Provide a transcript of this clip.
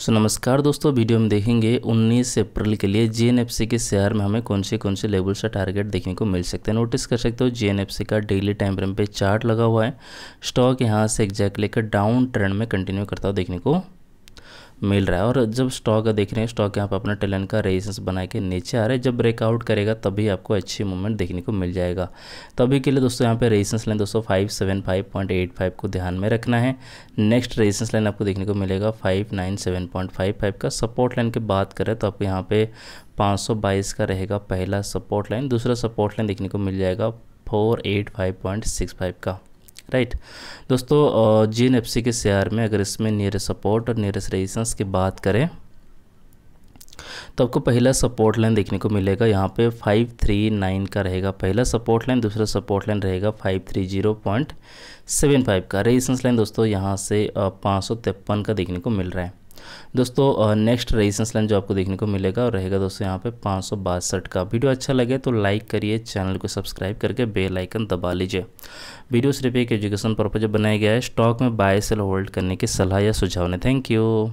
सो नमस्कार दोस्तों वीडियो में देखेंगे 19 अप्रैल के लिए जे के शेयर में हमें कौन से कौन से लेवल से टारगेट देखने को मिल सकते हैं नोटिस कर सकते हो जे का डेली टाइम फ्रेम पे चार्ट लगा हुआ है स्टॉक यहाँ से एग्जैक्ट लेकर डाउन ट्रेंड में कंटिन्यू करता हुआ देखने को मिल रहा है और जब स्टॉक देख रहे हैं स्टॉक यहाँ पर अपना टेलन का रेजिस्टेंस बना के नीचे आ रहा है जब ब्रेकआउट करेगा तभी आपको अच्छी मूवमेंट देखने को मिल जाएगा तभी के लिए दोस्तों यहाँ पे रेजिस्टेंस लाइन दोस्तों five seven five point eight five को ध्यान में रखना है नेक्स्ट रेजिस्टेंस लाइन आपको देखने को मिलेगा five nine seven point five five का सपोर्ट लाइन की बात करें तो आपको यहाँ पे पाँच का रहेगा पहला सपोर्ट लाइन दूसरा सपोर्ट लाइन देखने को मिल जाएगा फोर का राइट दोस्तों जी एन के शेयर में अगर इसमें नियरेस्ट सपोर्ट और नियरेस्ट रेजिस्टेंस की बात करें तो आपको पहला सपोर्ट लाइन देखने को मिलेगा यहाँ पे 539 का रहेगा पहला सपोर्ट लाइन दूसरा सपोर्ट लाइन रहेगा 530.75 का रेजिस्टेंस लाइन दोस्तों यहाँ से पाँच का देखने को मिल रहा है दोस्तों नेक्स्ट रेजिस्टेंस लाइन जो आपको देखने को मिलेगा और रहेगा दोस्तों यहाँ पे पाँच का वीडियो अच्छा लगे तो लाइक करिए चैनल को सब्सक्राइब करके बेल आइकन दबा लीजिए वीडियो सिर्फ एक एजुकेशन पर्पज बनाया गया है स्टॉक में बाय सेल होल्ड करने की सलाह या सुझाव ने थैंक यू